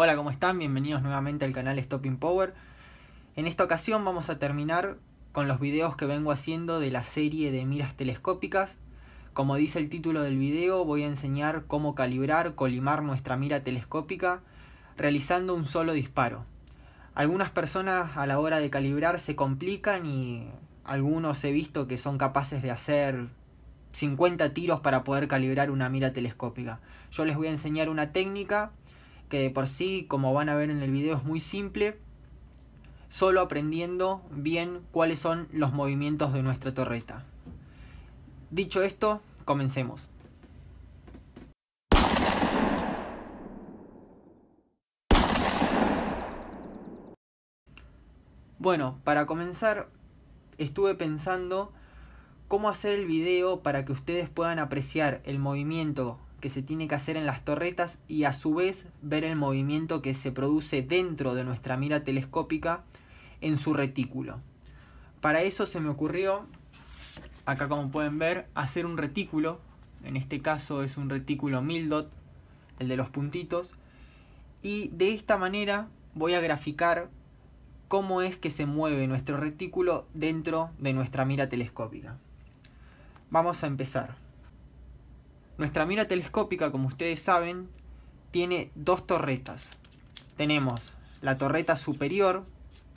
Hola, ¿cómo están? Bienvenidos nuevamente al canal Stopping Power. En esta ocasión vamos a terminar con los videos que vengo haciendo de la serie de miras telescópicas. Como dice el título del video, voy a enseñar cómo calibrar, colimar nuestra mira telescópica realizando un solo disparo. Algunas personas a la hora de calibrar se complican y algunos he visto que son capaces de hacer 50 tiros para poder calibrar una mira telescópica. Yo les voy a enseñar una técnica que de por sí, como van a ver en el video, es muy simple, solo aprendiendo bien cuáles son los movimientos de nuestra torreta. Dicho esto, comencemos. Bueno, para comenzar estuve pensando cómo hacer el video para que ustedes puedan apreciar el movimiento que se tiene que hacer en las torretas y a su vez ver el movimiento que se produce dentro de nuestra mira telescópica en su retículo. Para eso se me ocurrió, acá como pueden ver, hacer un retículo, en este caso es un retículo Mildot, el de los puntitos, y de esta manera voy a graficar cómo es que se mueve nuestro retículo dentro de nuestra mira telescópica. Vamos a empezar. Nuestra mira telescópica, como ustedes saben, tiene dos torretas. Tenemos la torreta superior,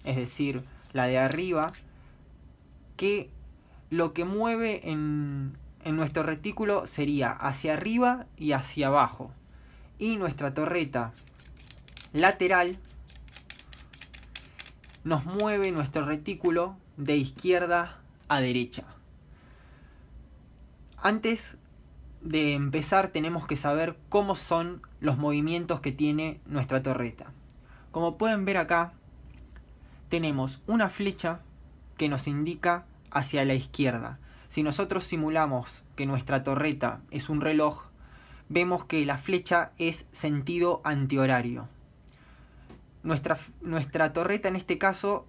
es decir, la de arriba, que lo que mueve en, nuestro retículo sería hacia arriba y hacia abajo. Y nuestra torreta lateral nos mueve nuestro retículo de izquierda a derecha. Antes de empezar tenemos que saber cómo son los movimientos que tiene nuestra torreta. Como pueden ver acá, tenemos una flecha que nos indica hacia la izquierda. Si nosotros simulamos que nuestra torreta es un reloj, vemos que la flecha es sentido antihorario. Nuestra, nuestra torreta en este caso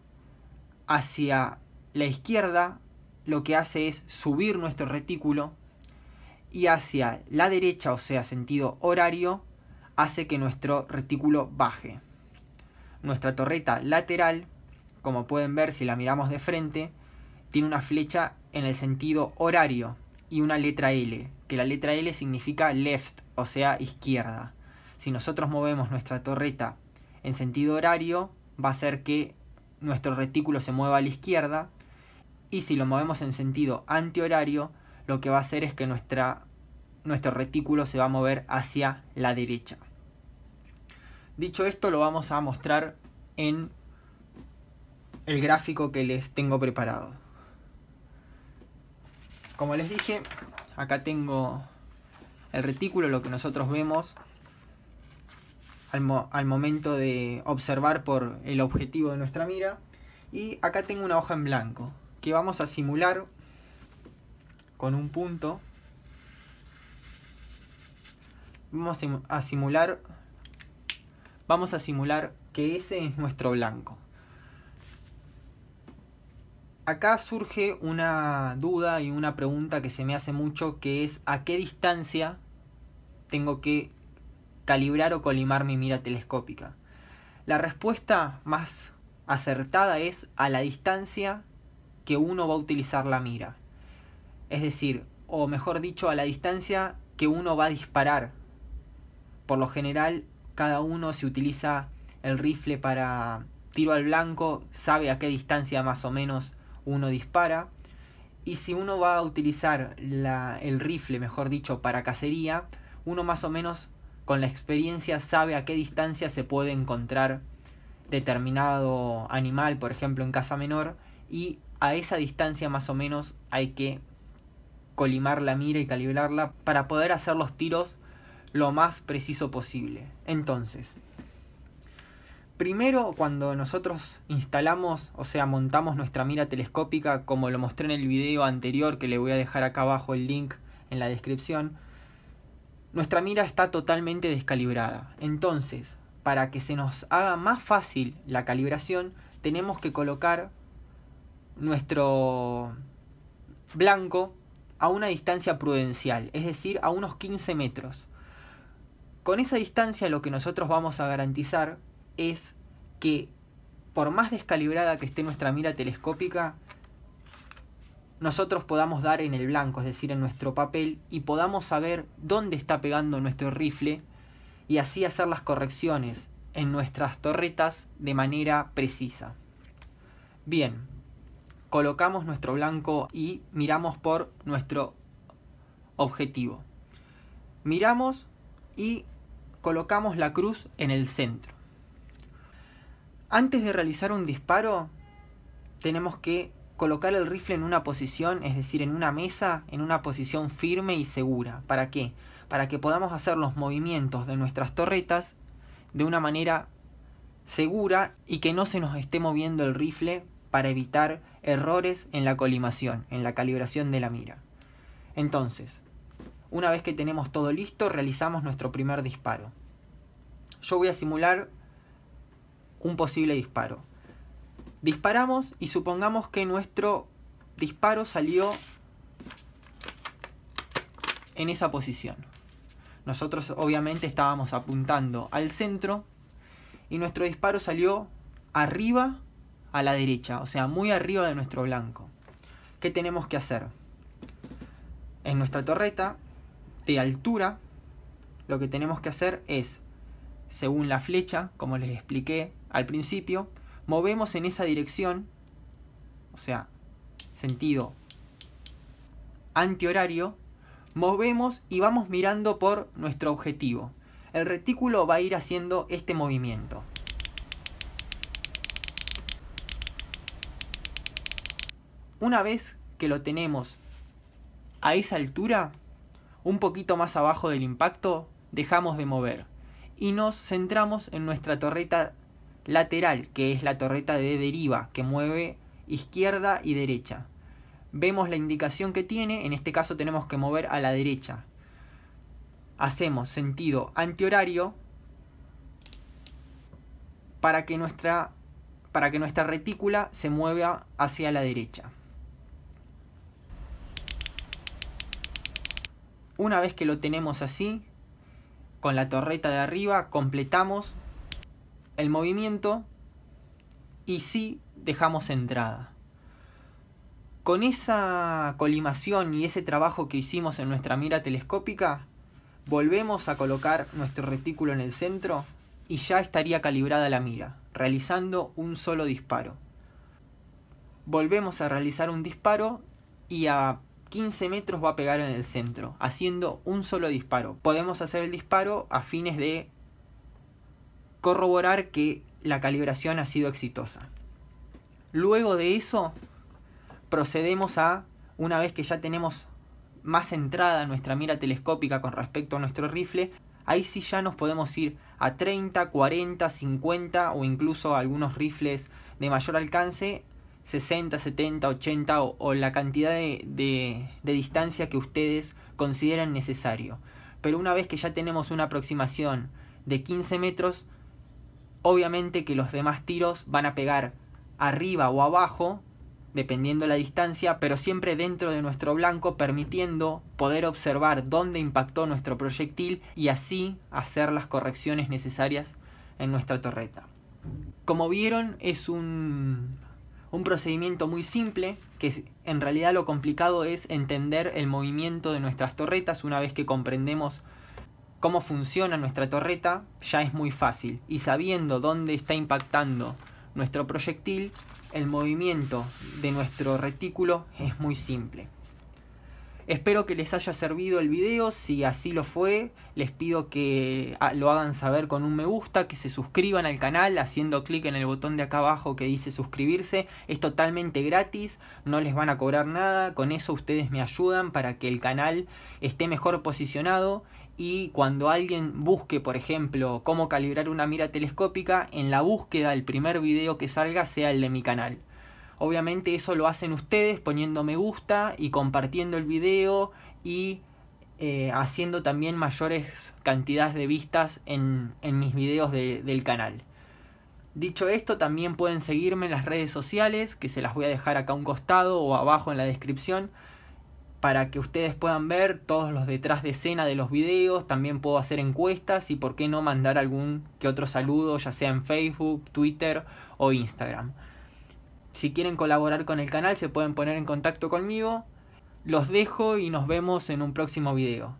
hacia la izquierda lo que hace es subir nuestro retículo y hacia la derecha, o sea, sentido horario, hace que nuestro retículo baje. Nuestra torreta lateral, como pueden ver si la miramos de frente, tiene una flecha en el sentido horario y una letra L, que la letra L significa left, o sea, izquierda. Si nosotros movemos nuestra torreta en sentido horario, va a hacer que nuestro retículo se mueva a la izquierda, y si lo movemos en sentido antihorario, lo que va a hacer es que nuestra, nuestro retículo se va a mover hacia la derecha. Dicho esto, lo vamos a mostrar en el gráfico que les tengo preparado. Como les dije, acá tengo el retículo, lo que nosotros vemos al, al, momento de observar por el objetivo de nuestra mira. Y acá tengo una hoja en blanco que vamos a simular con un punto. Vamos a simular. Vamos a simular que ese es nuestro blanco. Acá surge una duda y una pregunta que se me hace mucho que es a qué distancia tengo que calibrar o colimar mi mira telescópica. La respuesta más acertada es a la distancia que uno va a utilizar la mira. Es decir, o mejor dicho, a la distancia que uno va a disparar. Por lo general, cada uno se utiliza el rifle para tiro al blanco, sabe a qué distancia más o menos uno dispara. Y si uno va a utilizar el rifle, mejor dicho, para cacería, uno más o menos con la experiencia sabe a qué distancia se puede encontrar determinado animal, por ejemplo, en casa menor, y a esa distancia más o menos hay que colimar la mira y calibrarla para poder hacer los tiros lo más preciso posible. Entonces, primero cuando nosotros instalamos, o sea, montamos nuestra mira telescópica, como lo mostré en el video anterior, que le voy a dejar acá abajo el link en la descripción, nuestra mira está totalmente descalibrada. Entonces, para que se nos haga más fácil la calibración, tenemos que colocar nuestro blanco a una distancia prudencial, es decir, a unos 15 metros. Con esa distancia lo que nosotros vamos a garantizar es que por más descalibrada que esté nuestra mira telescópica, nosotros podamos dar en el blanco, es decir, en nuestro papel, y podamos saber dónde está pegando nuestro rifle y así hacer las correcciones en nuestras torretas de manera precisa. Bien, colocamos nuestro blanco y miramos por nuestro objetivo. Miramos y colocamos la cruz en el centro. Antes de realizar un disparo, tenemos que colocar el rifle en una posición, es decir, en una mesa, en una posición firme y segura. ¿Para qué? Para que podamos hacer los movimientos de nuestras torretas de una manera segura y que no se nos esté moviendo el rifle para evitar errores en la colimación, en la calibración de la mira. Entonces, una vez que tenemos todo listo, realizamos nuestro primer disparo. Yo voy a simular un posible disparo. Disparamos y supongamos que nuestro disparo salió en esa posición. Nosotros obviamente estábamos apuntando al centro y nuestro disparo salió arriba a la derecha, o sea, muy arriba de nuestro blanco. ¿Qué tenemos que hacer? En nuestra torreta de altura, lo que tenemos que hacer es, según la flecha, como les expliqué al principio, movemos en esa dirección, o sea, sentido antihorario, movemos y vamos mirando por nuestro objetivo. El retículo va a ir haciendo este movimiento. Una vez que lo tenemos a esa altura, un poquito más abajo del impacto, dejamos de mover y nos centramos en nuestra torreta lateral, que es la torreta de deriva, que mueve izquierda y derecha. Vemos la indicación que tiene, en este caso tenemos que mover a la derecha. Hacemos sentido antihorario para que nuestra, para que nuestra retícula se mueva hacia la derecha. Una vez que lo tenemos así, con la torreta de arriba, completamos el movimiento y sí dejamos entrada. Con esa colimación y ese trabajo que hicimos en nuestra mira telescópica, volvemos a colocar nuestro retículo en el centro y ya estaría calibrada la mira, realizando un solo disparo. Volvemos a realizar un disparo y a 15 metros va a pegar en el centro, haciendo un solo disparo. Podemos hacer el disparo a fines de corroborar que la calibración ha sido exitosa. Luego de eso, procedemos a, una vez que ya tenemos más entrada nuestra mira telescópica con respecto a nuestro rifle, ahí sí ya nos podemos ir a 30, 40, 50 o incluso algunos rifles de mayor alcance 60, 70, 80 o, la cantidad de, de, distancia que ustedes consideran necesario. Pero una vez que ya tenemos una aproximación de 15 metros, obviamente que los demás tiros van a pegar arriba o abajo, dependiendo la distancia, pero siempre dentro de nuestro blanco, permitiendo poder observar dónde impactó nuestro proyectil y así hacer las correcciones necesarias en nuestra torreta. Como vieron, es un un procedimiento muy simple, que en realidad lo complicado es entender el movimiento de nuestras torretas. Una vez que comprendemos cómo funciona nuestra torreta, ya es muy fácil. Y sabiendo dónde está impactando nuestro proyectil, el movimiento de nuestro retículo es muy simple. Espero que les haya servido el video, si así lo fue, les pido que ah, lo hagan saber con un me gusta, que se suscriban al canal haciendo clic en el botón de acá abajo que dice suscribirse, es totalmente gratis, no les van a cobrar nada, con eso ustedes me ayudan para que el canal esté mejor posicionado y cuando alguien busque, por ejemplo, cómo calibrar una mira telescópica, en la búsqueda el primer video que salga sea el de mi canal. Obviamente eso lo hacen ustedes poniendo me gusta y compartiendo el video y eh, haciendo también mayores cantidades de vistas en, mis videos del canal. Dicho esto, también pueden seguirme en las redes sociales, que se las voy a dejar acá a un costado o abajo en la descripción, para que ustedes puedan ver todos los detrás de escena de los videos. También puedo hacer encuestas y por qué no mandar algún que otro saludo, ya sea en Facebook, Twitter o Instagram. Si quieren colaborar con el canal se pueden poner en contacto conmigo. Los dejo y nos vemos en un próximo video.